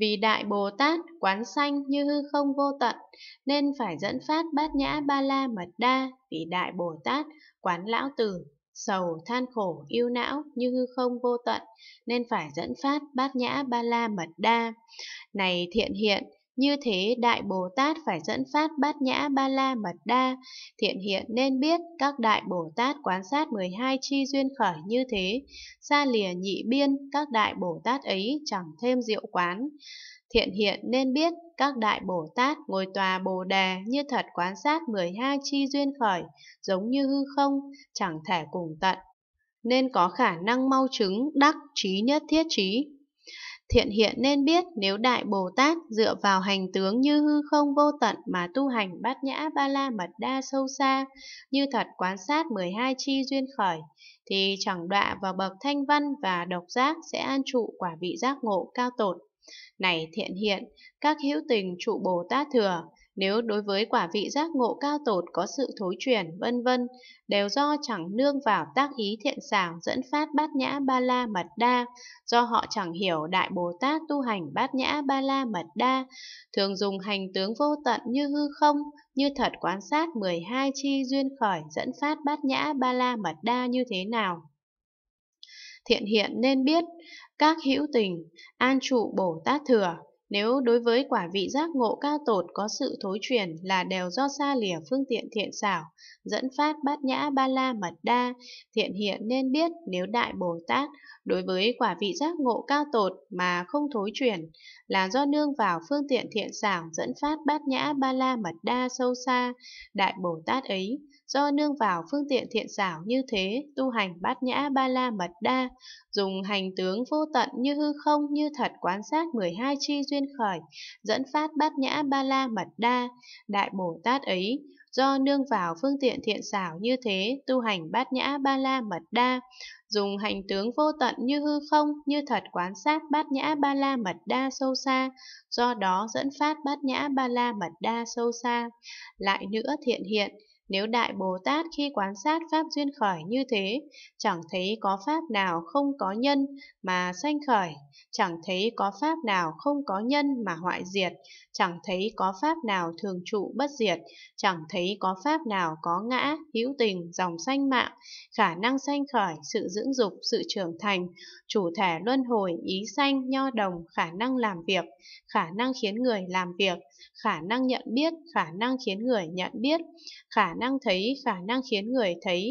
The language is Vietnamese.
Vì Đại Bồ Tát quán sanh như hư không vô tận, nên phải dẫn phát bát nhã ba la mật đa, vì Đại Bồ Tát quán lão tử, sầu than khổ yêu não như hư không vô tận, nên phải dẫn phát bát nhã ba la mật đa. Này thiện hiện, như thế Đại Bồ Tát phải dẫn phát bát nhã ba la mật đa, thiện hiện nên biết các Đại Bồ Tát quan sát 12 chi duyên khởi như thế, xa lìa nhị biên các Đại Bồ Tát ấy chẳng thêm diệu quán. Thiện hiện nên biết các Đại Bồ Tát ngồi tòa Bồ Đề như thật quan sát 12 chi duyên khởi, giống như hư không, chẳng thể cùng tận nên có khả năng mau chứng đắc trí nhất thiết trí Thiện hiện nên biết nếu Đại Bồ Tát dựa vào hành tướng như hư không vô tận mà tu hành bát nhã ba la mật đa sâu xa, như thật quán sát 12 chi duyên khởi, thì chẳng đọa vào bậc thanh văn và độc giác sẽ an trụ quả vị giác ngộ cao tột. Này thiện hiện, các hữu tình trụ Bồ Tát thừa, nếu đối với quả vị giác ngộ cao tột có sự thối chuyển, vân vân, đều do chẳng nương vào tác ý thiện xảo dẫn phát bát nhã ba la mật đa, do họ chẳng hiểu Đại Bồ Tát tu hành bát nhã ba la mật đa, thường dùng hành tướng vô tận như hư không, như thật quán sát 12 chi duyên khởi dẫn phát bát nhã ba la mật đa như thế nào thiện hiện nên biết các hữu tình an trụ bồ tát thừa nếu đối với quả vị giác ngộ ca tột có sự thối truyền là đều do xa lìa phương tiện thiện xảo, dẫn phát bát nhã ba la mật đa, thiện hiện nên biết nếu Đại Bồ Tát đối với quả vị giác ngộ ca tột mà không thối truyền là do nương vào phương tiện thiện xảo dẫn phát bát nhã ba la mật đa sâu xa, Đại Bồ Tát ấy do nương vào phương tiện thiện xảo như thế, tu hành bát nhã ba la mật đa, dùng hành tướng vô tận như hư không như thật quán sát 12 chi duyên khởi, dẫn phát bát nhã ba la mật đa, đại Bồ Tát ấy, do nương vào phương tiện thiện xảo như thế, tu hành bát nhã ba la mật đa, dùng hành tướng vô tận như hư không, như thật quán sát bát nhã ba la mật đa sâu xa, do đó dẫn phát bát nhã ba la mật đa sâu xa. Lại nữa thiện hiện, nếu Đại Bồ Tát khi quan sát Pháp duyên khởi như thế, chẳng thấy có Pháp nào không có nhân mà sanh khởi, chẳng thấy có Pháp nào không có nhân mà hoại diệt, chẳng thấy có Pháp nào thường trụ bất diệt, chẳng thấy có Pháp nào có ngã, hữu tình, dòng sanh mạng, khả năng sanh khởi, sự dưỡng dục, sự trưởng thành, chủ thể luân hồi, ý sanh, nho đồng, khả năng làm việc, khả năng khiến người làm việc, khả năng nhận biết, khả năng khiến người nhận biết, khả năng thấy khả năng khiến người thấy